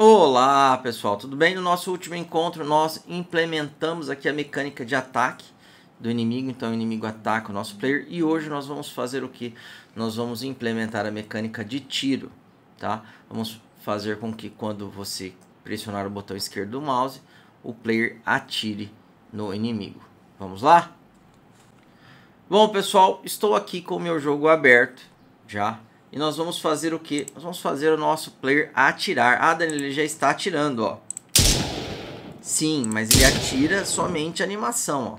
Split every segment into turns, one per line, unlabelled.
Olá pessoal, tudo bem? No nosso último encontro nós implementamos aqui a mecânica de ataque do inimigo, então o inimigo ataca o nosso player e hoje nós vamos fazer o que? Nós vamos implementar a mecânica de tiro, tá? Vamos fazer com que quando você pressionar o botão esquerdo do mouse, o player atire no inimigo. Vamos lá? Bom pessoal, estou aqui com o meu jogo aberto já, e nós vamos fazer o que? Nós vamos fazer o nosso player atirar. Ah, Danilo, ele já está atirando, ó. Sim, mas ele atira somente animação, ó.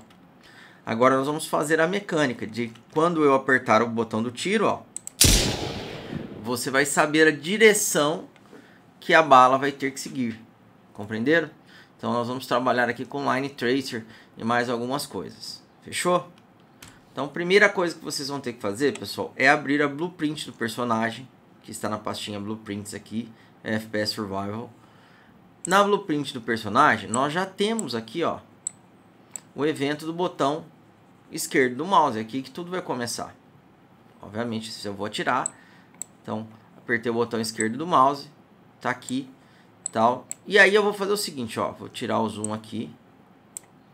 Agora nós vamos fazer a mecânica de quando eu apertar o botão do tiro, ó. Você vai saber a direção que a bala vai ter que seguir. Compreenderam? Então nós vamos trabalhar aqui com Line Tracer e mais algumas coisas. Fechou? Então, primeira coisa que vocês vão ter que fazer, pessoal, é abrir a blueprint do personagem, que está na pastinha blueprints aqui, é FPS Survival. Na blueprint do personagem, nós já temos aqui, ó, o evento do botão esquerdo do mouse, é aqui que tudo vai começar. Obviamente, se eu vou atirar, então apertei o botão esquerdo do mouse, tá aqui, tal. E aí eu vou fazer o seguinte, ó, vou tirar o zoom aqui,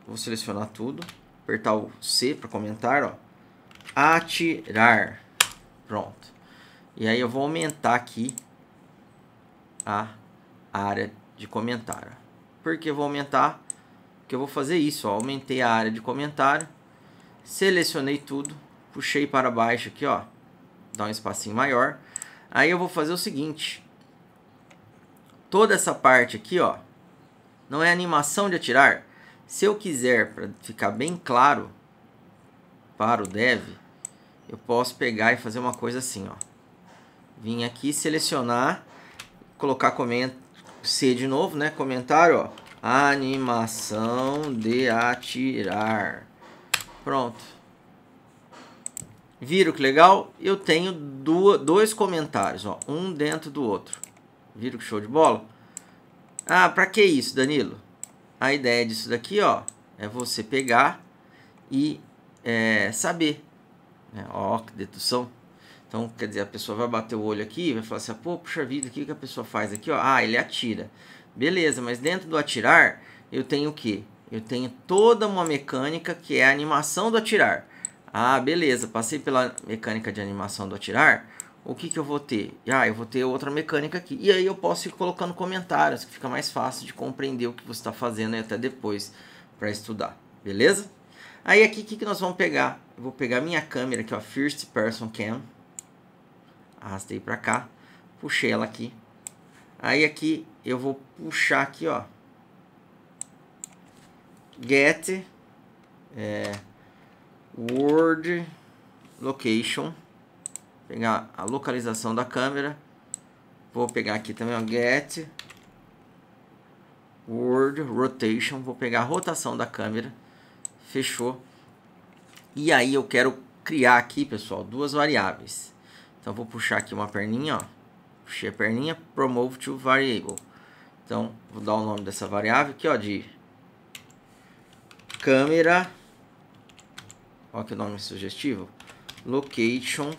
vou selecionar tudo apertar o C para comentar, ó. Atirar. Pronto. E aí eu vou aumentar aqui a área de comentário. Por que eu vou aumentar? Porque eu vou fazer isso, ó. Aumentei a área de comentário. Selecionei tudo. Puxei para baixo aqui, ó. Dá um espacinho maior. Aí eu vou fazer o seguinte. Toda essa parte aqui, ó. Não é animação de atirar? Se eu quiser, para ficar bem claro para o dev, eu posso pegar e fazer uma coisa assim, ó. Vim aqui selecionar, colocar comento C de novo, né? Comentário, ó. Animação de atirar. Pronto. Viram que legal? Eu tenho duas, dois comentários, ó, um dentro do outro. Viram que show de bola? Ah, para que isso, Danilo? a ideia disso daqui ó, é você pegar e é, saber. Né? Ó, que dedução. Então, quer dizer, a pessoa vai bater o olho aqui vai falar assim, ah, pô, puxa vida, o que, que a pessoa faz aqui? Ó? Ah, ele atira. Beleza, mas dentro do atirar, eu tenho o quê? Eu tenho toda uma mecânica que é a animação do atirar. Ah, beleza, passei pela mecânica de animação do atirar o que, que eu vou ter? Ah, eu vou ter outra mecânica aqui. E aí eu posso ir colocando comentários, que fica mais fácil de compreender o que você está fazendo e até depois para estudar, beleza? Aí aqui o que, que nós vamos pegar? Eu vou pegar minha câmera aqui, ó, First Person Cam. Arrastei para cá, puxei ela aqui. Aí aqui eu vou puxar aqui, ó. Get é, Word Location pegar a localização da câmera. Vou pegar aqui também o get word rotation, vou pegar a rotação da câmera. Fechou. E aí eu quero criar aqui, pessoal, duas variáveis. Então vou puxar aqui uma perninha, ó. Puxei a perninha, promote to variable. Então vou dar o nome dessa variável aqui, ó, de câmera. Olha que nome sugestivo. Location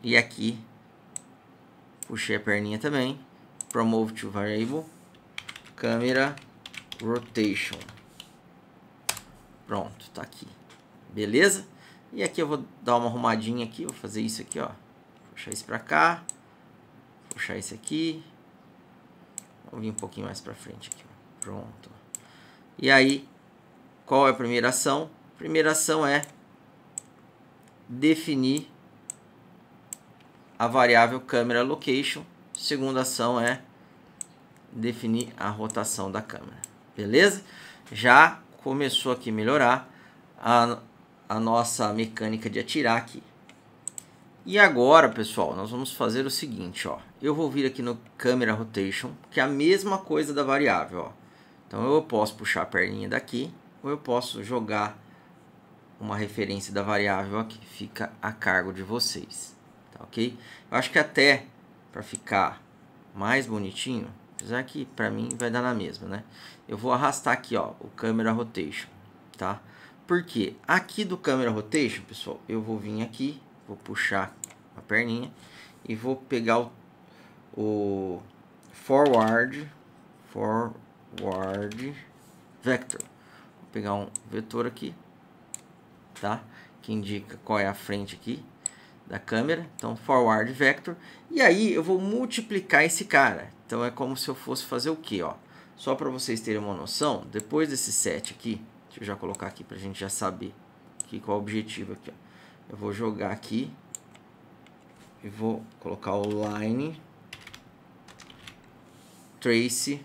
e aqui, puxei a perninha também. Promove to variable. Câmera rotation. Pronto, tá aqui. Beleza? E aqui eu vou dar uma arrumadinha aqui. Vou fazer isso aqui, ó. Puxar isso pra cá. Puxar isso aqui. Vou vir um pouquinho mais pra frente aqui. Ó. Pronto. E aí, qual é a primeira ação? A primeira ação é definir a variável camera location. Segunda ação é definir a rotação da câmera. Beleza? Já começou aqui a melhorar a, a nossa mecânica de atirar aqui. E agora, pessoal, nós vamos fazer o seguinte, ó. Eu vou vir aqui no Camera Rotation, que é a mesma coisa da variável, ó. Então, eu posso puxar a perninha daqui, ou eu posso jogar uma referência da variável aqui. Fica a cargo de vocês. Tá ok? Eu acho que até para ficar mais bonitinho, apesar que para mim vai dar na mesma, né? Eu vou arrastar aqui, ó, o Camera Rotation, tá? Porque aqui do Camera Rotation, pessoal, eu vou vir aqui, vou puxar a perninha e vou pegar o, o Forward, Forward Vector. Vou pegar um vetor aqui, tá? Que indica qual é a frente aqui da câmera, então forward vector, e aí eu vou multiplicar esse cara. Então é como se eu fosse fazer o que, ó? Só para vocês terem uma noção, depois desse set aqui, deixa eu já colocar aqui para a gente já saber que qual é o objetivo aqui, ó. Eu vou jogar aqui e vou colocar o line trace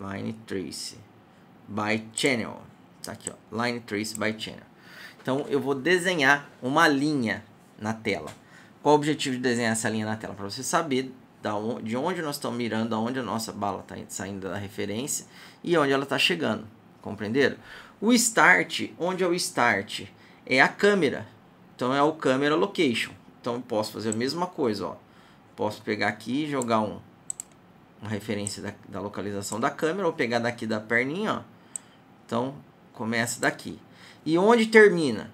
line trace by channel. Tá aqui, ó, line trace by channel. Então eu vou desenhar uma linha na tela. Qual o objetivo de desenhar essa linha na tela? Para você saber de onde nós estamos mirando, aonde a nossa bala está saindo da referência e onde ela está chegando. Compreenderam? O start, onde é o start? É a câmera. Então é o câmera location. Então posso fazer a mesma coisa. Ó. Posso pegar aqui e jogar um, uma referência da, da localização da câmera. Ou pegar daqui da perninha. Ó. Então começa daqui e onde termina,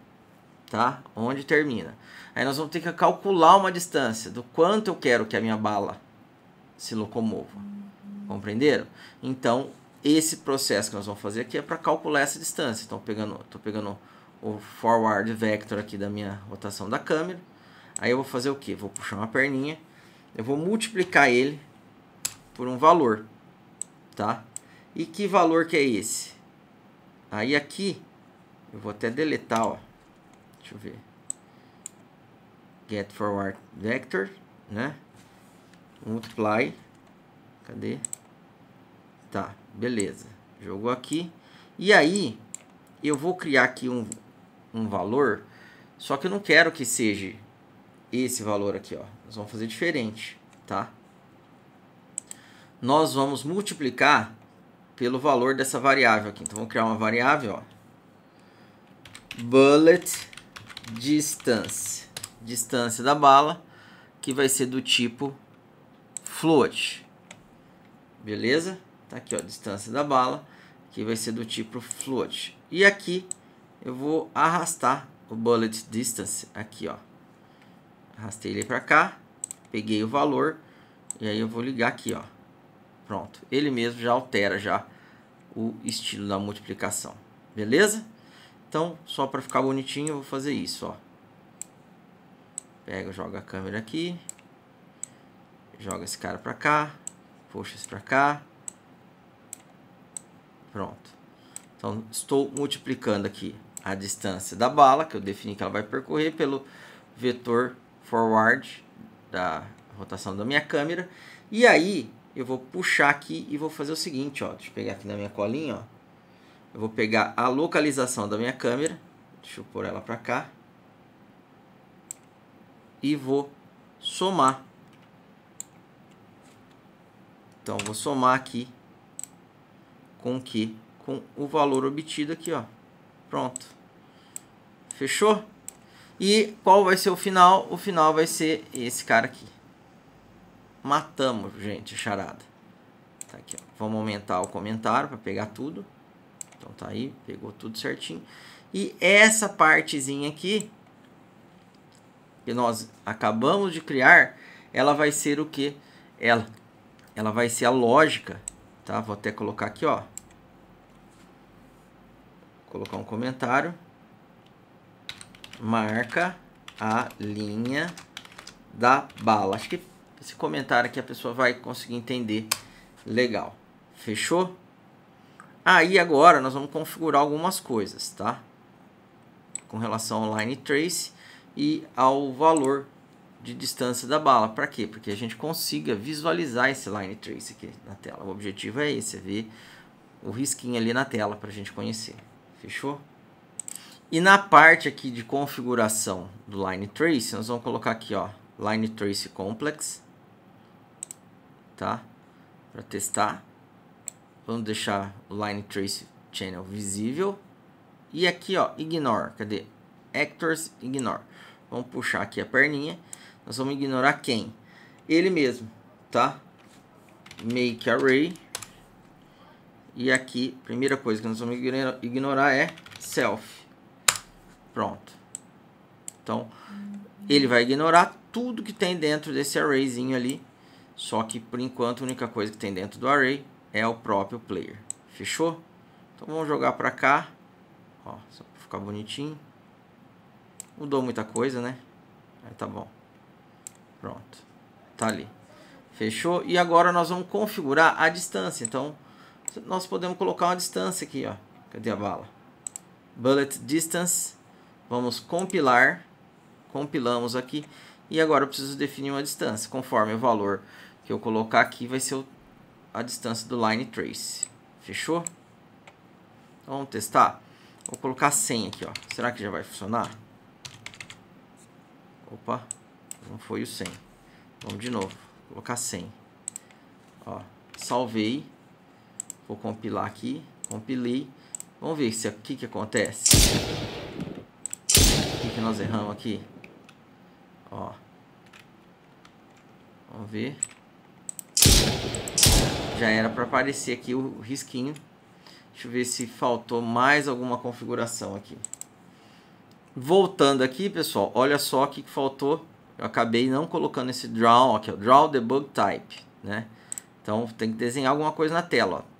tá? Onde termina. Aí nós vamos ter que calcular uma distância do quanto eu quero que a minha bala se locomova. Compreenderam? Então, esse processo que nós vamos fazer aqui é para calcular essa distância. Então, pegando, tô pegando o forward vector aqui da minha rotação da câmera. Aí eu vou fazer o que? Vou puxar uma perninha, eu vou multiplicar ele por um valor, tá? E que valor que é esse? Aí aqui eu vou até deletar, ó. Deixa eu ver. Get forward vector, né? Multiply. Cadê? Tá, beleza. Jogou aqui. E aí, eu vou criar aqui um, um valor, só que eu não quero que seja esse valor aqui, ó. Nós vamos fazer diferente, tá? Nós vamos multiplicar pelo valor dessa variável aqui. Então, vamos criar uma variável, ó bullet distance, distância da bala, que vai ser do tipo float. Beleza? Tá aqui, ó, distância da bala, que vai ser do tipo float. E aqui eu vou arrastar o bullet distance aqui, ó. Arrastei ele para cá, peguei o valor e aí eu vou ligar aqui, ó. Pronto. Ele mesmo já altera já o estilo da multiplicação. Beleza? Então, só para ficar bonitinho, eu vou fazer isso, ó. Pega, joga a câmera aqui. Joga esse cara para cá. Puxa esse para cá. Pronto. Então, estou multiplicando aqui a distância da bala, que eu defini que ela vai percorrer, pelo vetor forward da rotação da minha câmera. E aí, eu vou puxar aqui e vou fazer o seguinte, ó. Deixa eu pegar aqui na minha colinha, ó. Eu vou pegar a localização da minha câmera. Deixa eu pôr ela para cá. E vou somar. Então, vou somar aqui com o que? Com o valor obtido aqui, ó. Pronto. Fechou? E qual vai ser o final? O final vai ser esse cara aqui. Matamos, gente, charada. Tá aqui, ó. Vamos aumentar o comentário para pegar tudo. Então tá aí, pegou tudo certinho. E essa partezinha aqui, que nós acabamos de criar, ela vai ser o que? Ela, ela vai ser a lógica, tá? Vou até colocar aqui, ó. Colocar um comentário. Marca a linha da bala. Acho que esse comentário aqui a pessoa vai conseguir entender legal. Fechou? Aí ah, agora nós vamos configurar algumas coisas, tá? Com relação ao line trace e ao valor de distância da bala. Para quê? Porque a gente consiga visualizar esse line trace aqui na tela. O objetivo é esse, é ver o risquinho ali na tela para a gente conhecer. Fechou? E na parte aqui de configuração do line trace, nós vamos colocar aqui, ó, line trace complex, tá? Para testar. Vamos deixar o Line Trace Channel visível. E aqui, ó, ignore. Cadê? Actors, ignore. Vamos puxar aqui a perninha. Nós vamos ignorar quem? Ele mesmo, tá? Make Array. E aqui, primeira coisa que nós vamos ignorar é self. Pronto. Então, ele vai ignorar tudo que tem dentro desse arrayzinho ali. Só que, por enquanto, a única coisa que tem dentro do array é o próprio player. Fechou? Então vamos jogar para cá. Ó, só para ficar bonitinho. Mudou muita coisa, né? Aí tá bom. Pronto. Tá ali. Fechou? E agora nós vamos configurar a distância. Então, nós podemos colocar uma distância aqui, ó. Cadê a bala? Bullet distance. Vamos compilar. Compilamos aqui. E agora eu preciso definir uma distância. Conforme o valor que eu colocar aqui, vai ser o a distância do line trace. Fechou? Então, vamos testar. Vou colocar 100 aqui, ó. Será que já vai funcionar? Opa, não foi o 100. Vamos de novo. Vou colocar 100. Ó, salvei. Vou compilar aqui. Compilei. Vamos ver se o que, que acontece. O que, que nós erramos aqui? Ó. Vamos ver. Já era para aparecer aqui o risquinho. Deixa eu ver se faltou mais alguma configuração aqui. Voltando aqui, pessoal, olha só o que faltou. Eu acabei não colocando esse draw aqui, ó, draw debug type, né? Então tem que desenhar alguma coisa na tela, ó.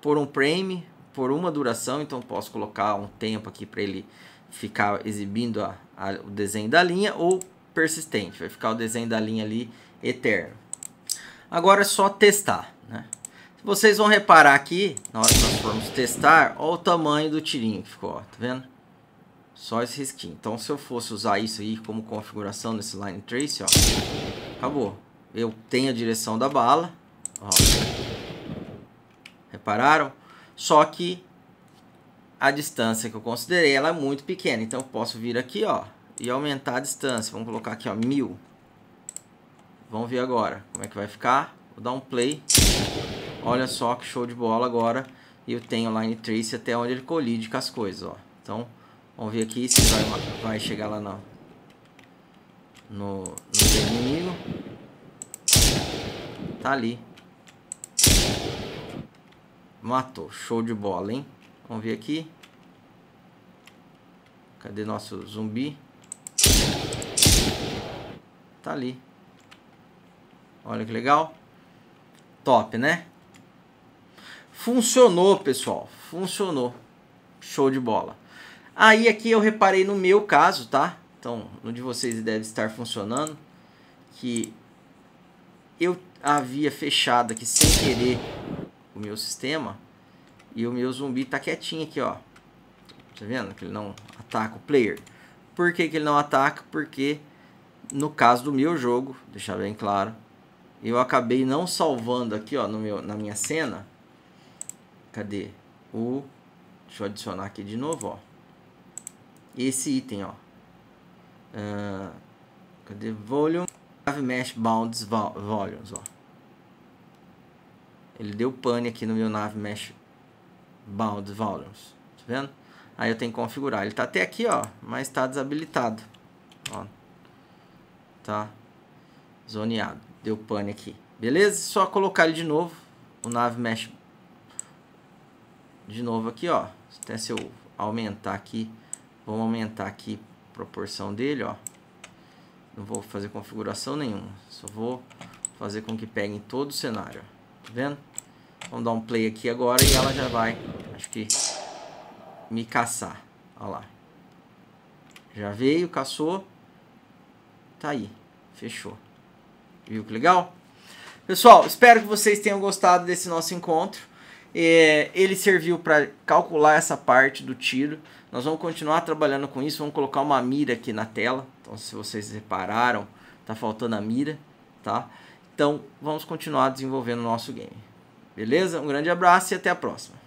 Por um frame, por uma duração, então posso colocar um tempo aqui para ele ficar exibindo a, a, o desenho da linha ou persistente, vai ficar o desenho da linha ali eterno. Agora é só testar. Vocês vão reparar aqui, na hora que nós formos testar, olha o tamanho do tirinho que ficou, ó, tá vendo? Só esse risquinho. Então, se eu fosse usar isso aí como configuração nesse line trace, ó, acabou. Eu tenho a direção da bala, ó. Repararam? Só que a distância que eu considerei, ela é muito pequena. Então, eu posso vir aqui, ó, e aumentar a distância. Vamos colocar aqui, ó, mil. Vamos ver agora como é que vai ficar. Vou dar um play. Olha só que show de bola agora. E eu tenho line trace até onde ele colide com as coisas, ó. Então, vamos ver aqui se vai, vai chegar lá no, no, no inimigo. Tá ali. Matou. Show de bola, hein? Vamos ver aqui. Cadê nosso zumbi? Tá ali. Olha que legal. Top, né? Funcionou, pessoal. Funcionou. Show de bola. Aí aqui eu reparei no meu caso, tá? Então, no de vocês deve estar funcionando. Que eu havia fechado aqui sem querer o meu sistema. E o meu zumbi tá quietinho aqui, ó. Tá vendo que ele não ataca o player. Por que, que ele não ataca? Porque no caso do meu jogo, deixar bem claro, eu acabei não salvando aqui ó, no meu, na minha cena Cadê? O, deixa eu adicionar aqui de novo, ó. Esse item, ó. Uh, cadê? Volume. Nave Mesh Bounds Volumes, ó. Ele deu pane aqui no meu nave Mesh Bounds Volumes. Tá vendo? Aí eu tenho que configurar. Ele tá até aqui, ó. Mas tá desabilitado. Ó. Tá zoneado. Deu pane aqui. Beleza? Só colocar ele de novo. O nave Mesh de novo aqui, ó. Até se eu aumentar aqui, vamos aumentar aqui a proporção dele, ó. Não vou fazer configuração nenhuma, só vou fazer com que pegue em todo o cenário, tá vendo? Vamos dar um play aqui agora e ela já vai, acho que, me caçar. Olha lá. Já veio, caçou. Tá aí, fechou. Viu que legal? Pessoal, espero que vocês tenham gostado desse nosso encontro. É, ele serviu para calcular essa parte do tiro. Nós vamos continuar trabalhando com isso. Vamos colocar uma mira aqui na tela. Então, se vocês repararam, tá faltando a mira, tá? Então, vamos continuar desenvolvendo o nosso game. Beleza? Um grande abraço e até a próxima.